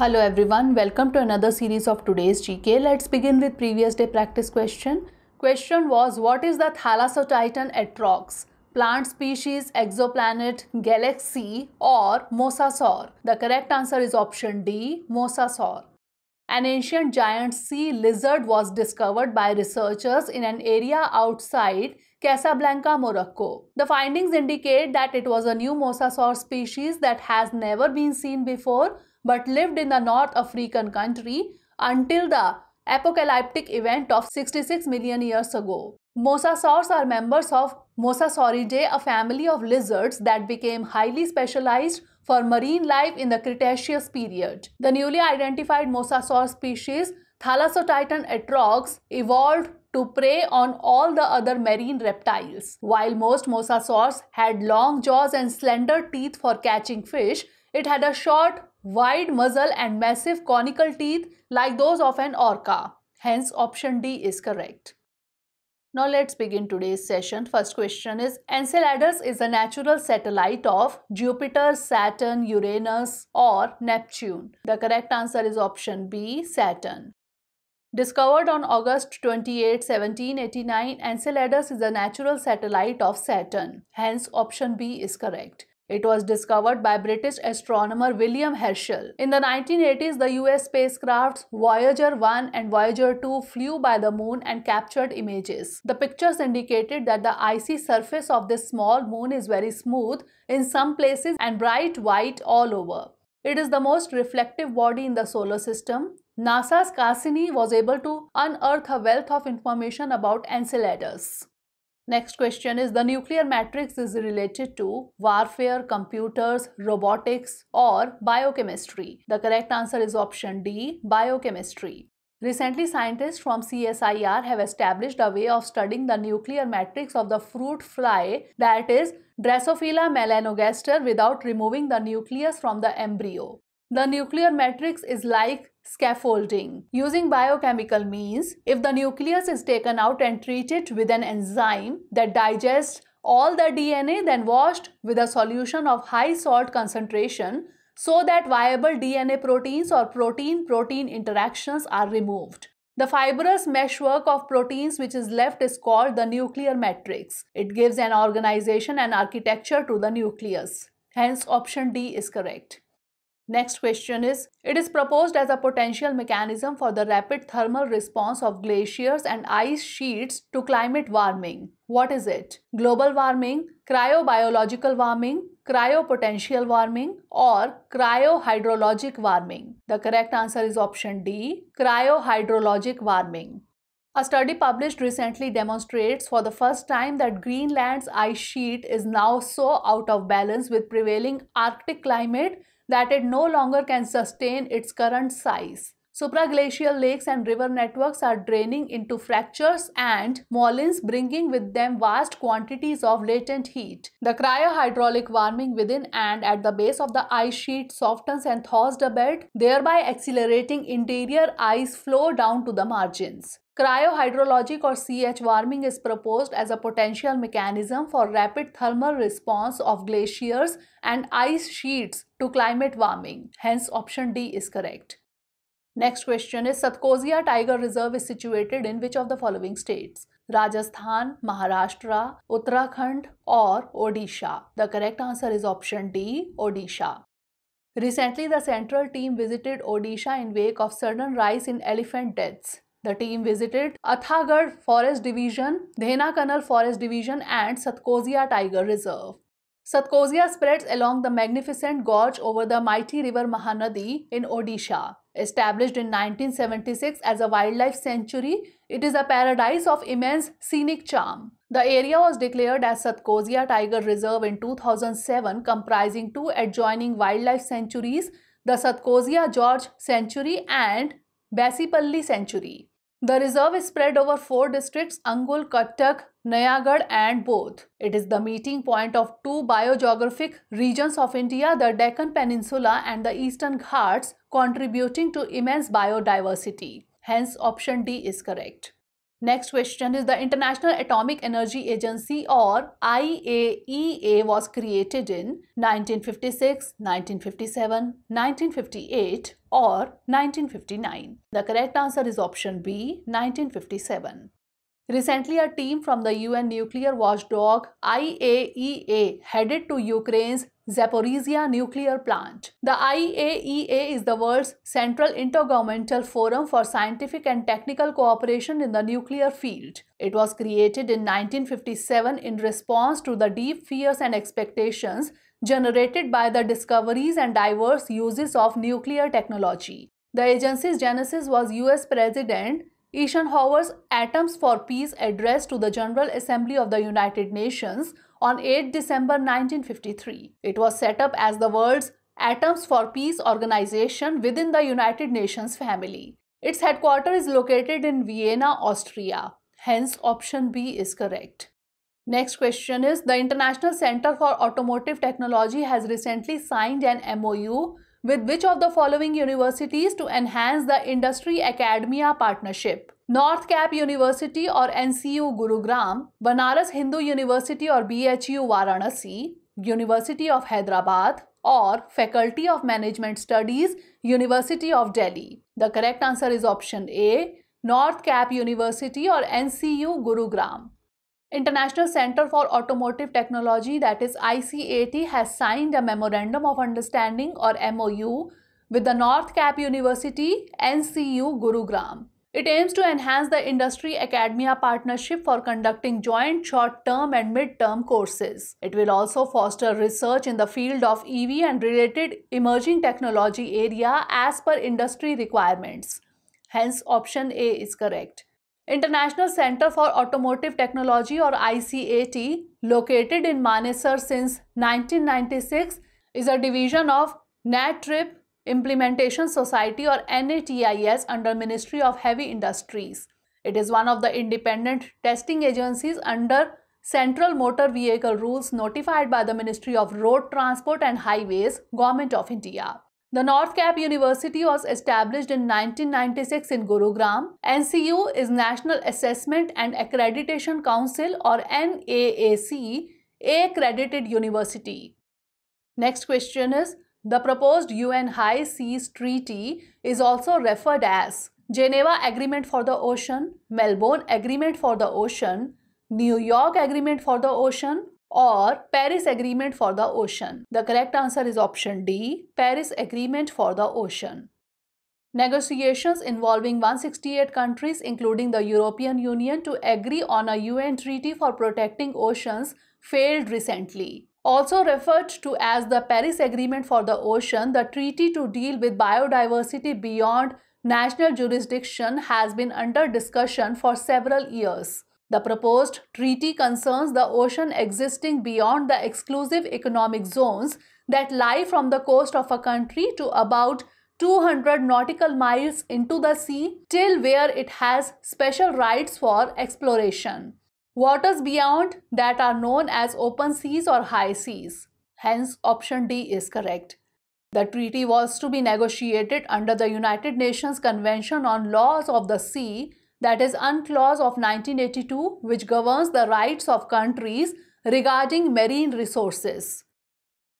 Hello everyone, welcome to another series of today's GK. Let's begin with previous day practice question. Question was what is the Thalassotitan atrox? Plant species, exoplanet, galaxy or mosasaur? The correct answer is option D, mosasaur. An ancient giant sea lizard was discovered by researchers in an area outside Casablanca, Morocco. The findings indicate that it was a new mosasaur species that has never been seen before but lived in the North African country until the apocalyptic event of 66 million years ago. Mosasaurs are members of Mosasauridae, a family of lizards that became highly specialized for marine life in the Cretaceous period. The newly identified mosasaur species Thalassotitan atrox evolved to prey on all the other marine reptiles. While most mosasaurs had long jaws and slender teeth for catching fish, it had a short wide muzzle and massive conical teeth like those of an orca. Hence, option D is correct. Now let's begin today's session. First question is Enceladus is a natural satellite of Jupiter, Saturn, Uranus or Neptune. The correct answer is option B, Saturn. Discovered on August 28, 1789, Enceladus is a natural satellite of Saturn. Hence, option B is correct. It was discovered by British astronomer William Herschel. In the 1980s, the US spacecrafts Voyager 1 and Voyager 2 flew by the moon and captured images. The pictures indicated that the icy surface of this small moon is very smooth in some places and bright white all over. It is the most reflective body in the solar system. NASA's Cassini was able to unearth a wealth of information about Enceladus. Next question is the nuclear matrix is related to warfare, computers, robotics or biochemistry. The correct answer is option D, biochemistry. Recently, scientists from CSIR have established a way of studying the nuclear matrix of the fruit fly that is Drosophila melanogaster without removing the nucleus from the embryo. The nuclear matrix is like scaffolding. Using biochemical means, if the nucleus is taken out and treated with an enzyme that digests all the DNA then washed with a solution of high salt concentration so that viable DNA proteins or protein-protein interactions are removed. The fibrous meshwork of proteins which is left is called the nuclear matrix. It gives an organization and architecture to the nucleus. Hence option D is correct. Next question is, it is proposed as a potential mechanism for the rapid thermal response of glaciers and ice sheets to climate warming. What is it? Global warming, cryobiological warming, cryopotential warming or cryohydrologic warming. The correct answer is option D, cryohydrologic warming. A study published recently demonstrates for the first time that Greenland's ice sheet is now so out of balance with prevailing Arctic climate that it no longer can sustain its current size. Supraglacial lakes and river networks are draining into fractures and moulins, bringing with them vast quantities of latent heat. The cryohydraulic warming within and at the base of the ice sheet softens and thaws the bed, thereby accelerating interior ice flow down to the margins. Cryohydrologic or CH warming is proposed as a potential mechanism for rapid thermal response of glaciers and ice sheets to climate warming. Hence, option D is correct. Next question is Satkozia Tiger Reserve is situated in which of the following states? Rajasthan, Maharashtra, Uttarakhand or Odisha? The correct answer is option D, Odisha. Recently, the central team visited Odisha in wake of sudden rise in elephant deaths. The team visited Athagarh Forest Division, Dhena Forest Division and Satkozia Tiger Reserve. Satkozia spreads along the magnificent gorge over the mighty river Mahanadi in Odisha. Established in 1976 as a wildlife sanctuary, it is a paradise of immense scenic charm. The area was declared as Satkosia Tiger Reserve in 2007, comprising two adjoining wildlife sanctuaries, the Satkosia George Sanctuary and Basipalli Sanctuary. The reserve is spread over four districts Angul, Cuttack, Nayagarh and Bodh. It is the meeting point of two biogeographic regions of India, the Deccan Peninsula and the Eastern Ghats, contributing to immense biodiversity. Hence, option D is correct. Next question is the International Atomic Energy Agency or IAEA was created in 1956, 1957, 1958 or 1959. The correct answer is option B, 1957. Recently, a team from the UN nuclear watchdog IAEA headed to Ukraine's Zaporizhia nuclear plant. The IAEA is the world's central intergovernmental forum for scientific and technical cooperation in the nuclear field. It was created in 1957 in response to the deep fears and expectations generated by the discoveries and diverse uses of nuclear technology. The agency's genesis was US President Eisenhower's Atoms for Peace address to the General Assembly of the United Nations on 8 December 1953. It was set up as the world's Atoms for Peace organization within the United Nations family. Its headquarters is located in Vienna, Austria. Hence, option B is correct. Next question is The International Center for Automotive Technology has recently signed an MOU with which of the following universities to enhance the industry academia partnership? North Cap University or NCU Gurugram, Banaras Hindu University or BHU Varanasi, University of Hyderabad, or Faculty of Management Studies, University of Delhi. The correct answer is option A, North Cap University or NCU Gurugram. International Center for Automotive Technology that is ICAT has signed a Memorandum of Understanding or MOU with the North Cap University NCU Gurugram. It aims to enhance the industry academia partnership for conducting joint short term and mid term courses. It will also foster research in the field of EV and related emerging technology area as per industry requirements. Hence, option A is correct. International Center for Automotive Technology or ICAT, located in Manesar since 1996, is a division of NATRIP Implementation Society or NATIS under Ministry of Heavy Industries. It is one of the independent testing agencies under Central Motor Vehicle Rules notified by the Ministry of Road Transport and Highways, Government of India. The Northcap University was established in 1996 in Gurugram. NCU is National Assessment and Accreditation Council or NAAC, accredited university. Next question is, the proposed UN High Seas Treaty is also referred as Geneva Agreement for the Ocean, Melbourne Agreement for the Ocean, New York Agreement for the Ocean or Paris Agreement for the Ocean. The correct answer is option D, Paris Agreement for the Ocean. Negotiations involving 168 countries including the European Union to agree on a UN treaty for protecting oceans failed recently. Also referred to as the Paris Agreement for the Ocean, the treaty to deal with biodiversity beyond national jurisdiction has been under discussion for several years. The proposed treaty concerns the ocean existing beyond the exclusive economic zones that lie from the coast of a country to about 200 nautical miles into the sea till where it has special rights for exploration. Waters beyond that are known as open seas or high seas. Hence, option D is correct. The treaty was to be negotiated under the United Nations Convention on Laws of the Sea that is UNCLOS of 1982 which governs the rights of countries regarding marine resources.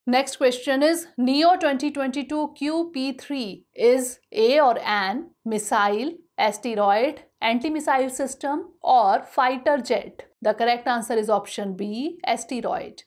Next question is NEO 2022 QP3 is A or an missile, asteroid, anti-missile system or fighter jet. The correct answer is option B, asteroid.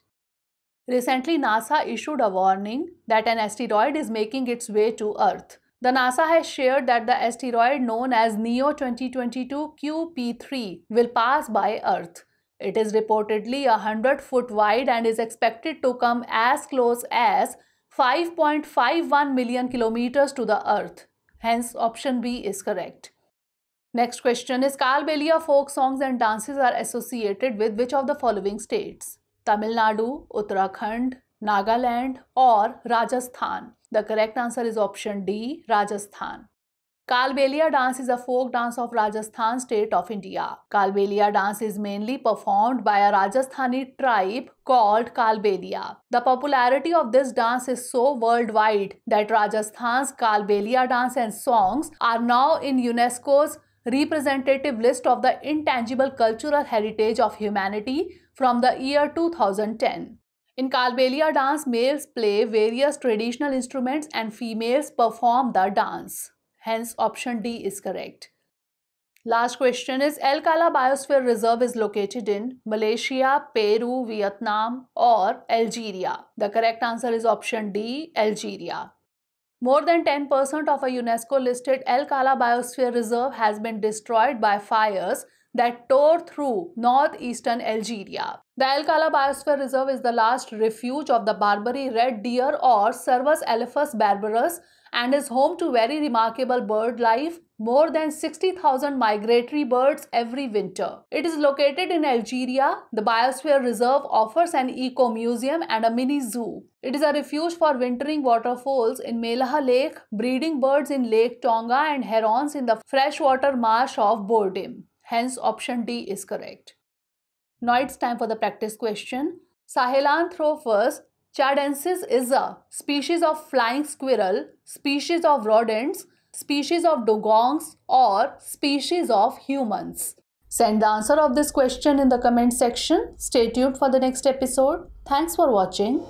Recently, NASA issued a warning that an asteroid is making its way to Earth. The NASA has shared that the asteroid known as NEO 2022 QP3 will pass by Earth. It is reportedly 100 foot wide and is expected to come as close as 5.51 million kilometers to the Earth. Hence, option B is correct. Next question is Kalbelia folk songs and dances are associated with which of the following states? Tamil Nadu, Uttarakhand, Nagaland or Rajasthan? The correct answer is option D, Rajasthan. Kalbelia dance is a folk dance of Rajasthan state of India. Kalbelia dance is mainly performed by a Rajasthani tribe called Kalbelia. The popularity of this dance is so worldwide that Rajasthan's Kalbelia dance and songs are now in UNESCO's representative list of the intangible cultural heritage of humanity from the year 2010. In Kalbelia dance, males play various traditional instruments and females perform the dance. Hence, option D is correct. Last question is El Kala Biosphere Reserve is located in Malaysia, Peru, Vietnam or Algeria. The correct answer is option D, Algeria. More than 10% of a UNESCO listed El Kala Biosphere Reserve has been destroyed by fires that tore through northeastern Algeria. The Alcala Biosphere Reserve is the last refuge of the Barbary red deer or Cervus elephas barbarus and is home to very remarkable bird life, more than 60,000 migratory birds every winter. It is located in Algeria. The Biosphere Reserve offers an eco-museum and a mini zoo. It is a refuge for wintering waterfalls in Melaha Lake, breeding birds in Lake Tonga and herons in the freshwater marsh of Bordim. Hence option D is correct. Now it's time for the practice question. Sahelanthropus chadensis is a species of flying squirrel, species of rodents, species of dugongs or species of humans. Send the answer of this question in the comment section. Stay tuned for the next episode. Thanks for watching.